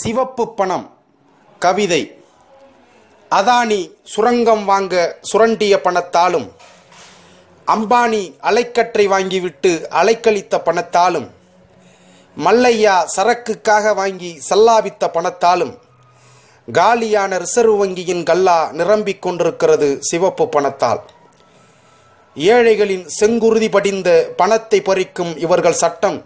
சிவப்பு பணம் கவிதை அதானி சுரங்கம் வாங்க சுரண்டிய பணத்தாலும் அம்பானி அலைக்கற்றை வாங்கிவிட்டு அலைக்கழித்த பணத்தாலும் மல்லையா சரக்குக்காக வாங்கி சல்லாவித்த பணத்தாலும் காலியான ரிசர்வ் வங்கியின் கல்லா நிரம்பிக் கொண்டிருக்கிறது சிவப்பு பணத்தால் ஏழைகளின் செங்குருதி படிந்த பணத்தை பறிக்கும் இவர்கள் சட்டம்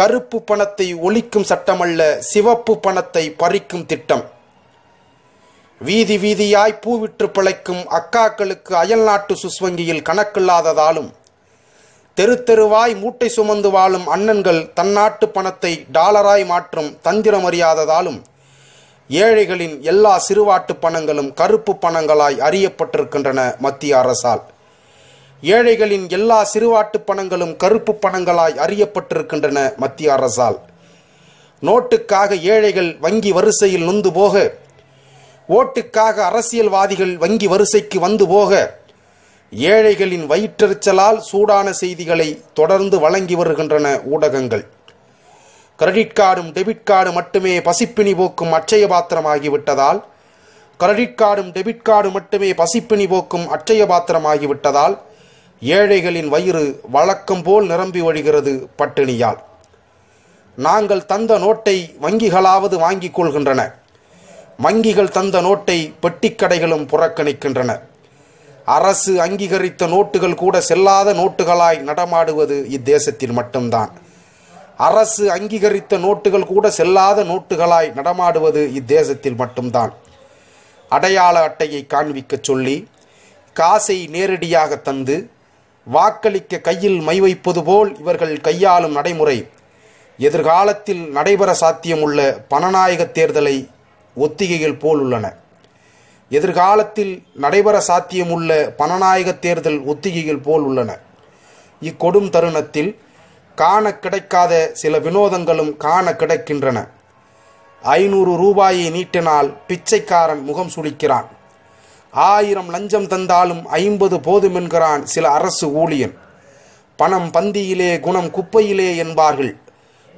கருப்பு பணத்தை ஒழிக்கும் சட்டமல்ல சிவப்பு பணத்தை பறிக்கும் திட்டம் வீதி வீதியாய் பூவிற்று பிழைக்கும் அக்காக்களுக்கு அயல்நாட்டு சுஸ்வங்கியில் கணக்கில்லாததாலும் தெரு தெருவாய் மூட்டை சுமந்து வாழும் அண்ணன்கள் தன்னாட்டு பணத்தை டாலராய் மாற்றும் தந்திரம் அறியாததாலும் ஏழைகளின் எல்லா சிறுவாட்டு பணங்களும் கருப்பு பணங்களாய் அறியப்பட்டிருக்கின்றன மத்திய அரசால் ஏழைகளின் எல்லா சிறுவாட்டு பணங்களும் கருப்பு பணங்களாய் அறியப்பட்டிருக்கின்றன மத்திய அரசால் நோட்டுக்காக ஏழைகள் வங்கி வரிசையில் நொந்து போக ஓட்டுக்காக அரசியல்வாதிகள் வங்கி வரிசைக்கு வந்து போக ஏழைகளின் வயிற்றெரிச்சலால் சூடான செய்திகளை தொடர்ந்து வழங்கி வருகின்றன ஊடகங்கள் கிரெடிட் கார்டும் டெபிட் கார்டு மட்டுமே பசிப்பினி போக்கும் அட்சய பாத்திரமாகிவிட்டதால் கிரெடிட் கார்டும் டெபிட் கார்டு மட்டுமே பசிப்பினி போக்கும் அட்சய பாத்திரமாகிவிட்டதால் ஏழைகளின் வயிறு வழக்கம் போல் நிரம்பி வழிகிறது பட்டினியால் நாங்கள் தந்த நோட்டை வங்கிகளாவது வாங்கிக் கொள்கின்றன வங்கிகள் தந்த நோட்டை பெட்டிக்கடைகளும் புறக்கணிக்கின்றன அரசு அங்கீகரித்த நோட்டுகள் கூட செல்லாத நோட்டுகளாய் நடமாடுவது இத்தேசத்தில் மட்டும்தான் அரசு அங்கீகரித்த நோட்டுகள் கூட செல்லாத நோட்டுகளாய் நடமாடுவது இத்தேசத்தில் மட்டும்தான் அடையாள அட்டையை காண்பிக்க சொல்லி காசை நேரடியாக தந்து வாக்களிக்க கையில் மை வைப்பது போல் இவர்கள் கையாளும் நடைமுறை எதிர்காலத்தில் நடைபெற சாத்தியமுள்ள பணநாயக தேர்தலை ஒத்திகைகள் போல் உள்ளன எதிர்காலத்தில் நடைபெற சாத்தியமுள்ள பணநாயக தேர்தல் ஒத்திகைகள் போல் உள்ளன இக்கொடும் தருணத்தில் காண கிடைக்காத சில வினோதங்களும் காண கிடைக்கின்றன ஐநூறு ரூபாயை நீட்டினால் பிச்சைக்காரன் முகம் சுளிக்கிறான் ஆயிரம் லஞ்சம் தந்தாலும் ஐம்பது போதும் என்கிறான் சில அரசு ஊழியன் பணம் பந்தியிலே குணம் குப்பையிலே என்பார்கள்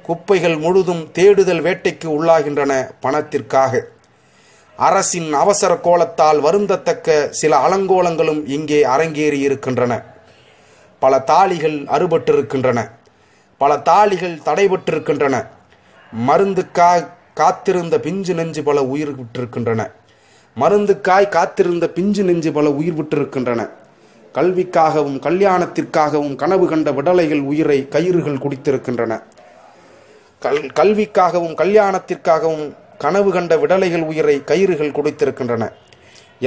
குப்பைகள் முழுதும் தேடுதல் வேட்டைக்கு உள்ளாகின்றன பணத்திற்காக அரசின் அவசர கோலத்தால் வருந்தத்தக்க சில அலங்கோலங்களும் இங்கே அரங்கேறி இருக்கின்றன பல தாளிகள் அறுபட்டிருக்கின்றன பல தாளிகள் தடைபட்டிருக்கின்றன மருந்துக்காக காத்திருந்த பிஞ்சு நெஞ்சு பல உயிர் விட்டிருக்கின்றன மருந்துக்காய் காத்திருந்த பிஞ்சு நெஞ்சு பல உயிர் விட்டிருக்கின்றன கல்விக்காகவும் கல்யாணத்திற்காகவும் கனவு கண்ட விடலைகள் உயிரை கயிறுகள் குடித்திருக்கின்றன கல் கல்விக்காகவும் கல்யாணத்திற்காகவும் கனவு கண்ட விடலைகள் உயிரை கயிறுகள் குடித்திருக்கின்றன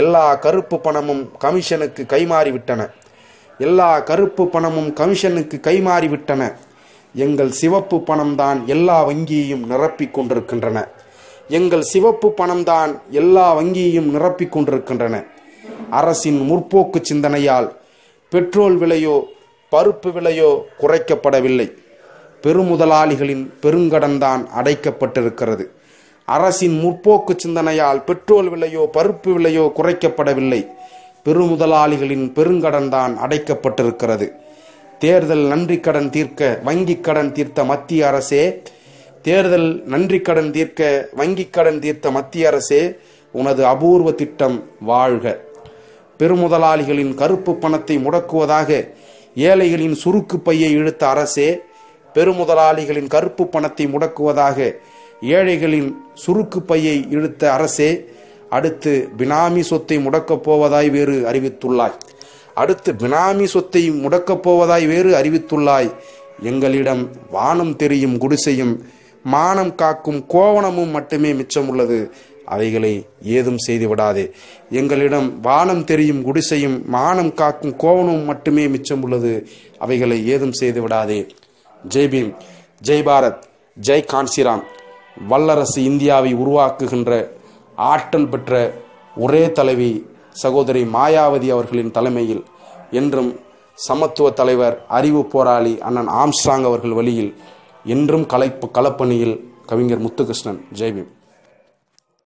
எல்லா கருப்பு பணமும் கமிஷனுக்கு கைமாறிவிட்டன எல்லா கருப்பு பணமும் கமிஷனுக்கு கைமாறிவிட்டன எங்கள் சிவப்பு பணம்தான் எல்லா வங்கியையும் நிரப்பிக் கொண்டிருக்கின்றன எங்கள் சிவப்பு பணம்தான் எல்லா வங்கியையும் நிரப்பிக் கொண்டிருக்கின்றன அரசின் முற்போக்கு சிந்தனையால் பெட்ரோல் விலையோ பருப்பு விலையோ குறைக்கப்படவில்லை பெருமுதலாளிகளின் பெருங்கடன் தான் அடைக்கப்பட்டிருக்கிறது அரசின் முற்போக்கு சிந்தனையால் பெட்ரோல் விலையோ பருப்பு விலையோ குறைக்கப்படவில்லை பெருமுதலாளிகளின் பெருங்கடன் தான் அடைக்கப்பட்டிருக்கிறது தேர்தல் நன்றி கடன் தீர்க்க வங்கி கடன் தீர்த்த மத்திய அரசே தேர்தல் நன்றி கடன் தீர்க்க வங்கிக் கடன் தீர்த்த மத்திய அரசே உனது அபூர்வ திட்டம் வாழ்க பெருமுதலாளிகளின் கருப்பு பணத்தை முடக்குவதாக ஏழைகளின் சுருக்கு பையை இழுத்த அரசே பெருமுதலாளிகளின் கருப்பு பணத்தை முடக்குவதாக ஏழைகளின் சுருக்கு பையை இழுத்த அரசே அடுத்து பினாமி சொத்தை முடக்கப் போவதாய் வேறு அறிவித்துள்ளாய் அடுத்து பினாமி சொத்தை முடக்கப் போவதாய் வேறு அறிவித்துள்ளாய் எங்களிடம் வானம் தெரியும் குடிசையும் மானம் காக்கும் கோவணமும் மட்டுமே மிச்சம் உள்ளது அவைகளை ஏதும் செய்து விடாதே எங்களிடம் வானம் தெரியும் குடிசையும் மானம் காக்கும் கோவணமும் மட்டுமே மிச்சம் உள்ளது அவைகளை ஏதும் செய்து விடாதே ஜெய் பீம் ஜெய் பாரத் ஜெய் கான்சிராம் வல்லரசு இந்தியாவை உருவாக்குகின்ற ஆற்றல் பெற்ற ஒரே தலைவி சகோதரி மாயாவதி அவர்களின் தலைமையில் என்றும் சமத்துவ தலைவர் அறிவு போராளி அண்ணன் ஆம்ஸ்ட்ராங் அவர்கள் வழியில் என்றும் கலைப்பு களப்பணியில் கவிஞர் முத்துகிருஷ்ணன் ஜெய்பீம்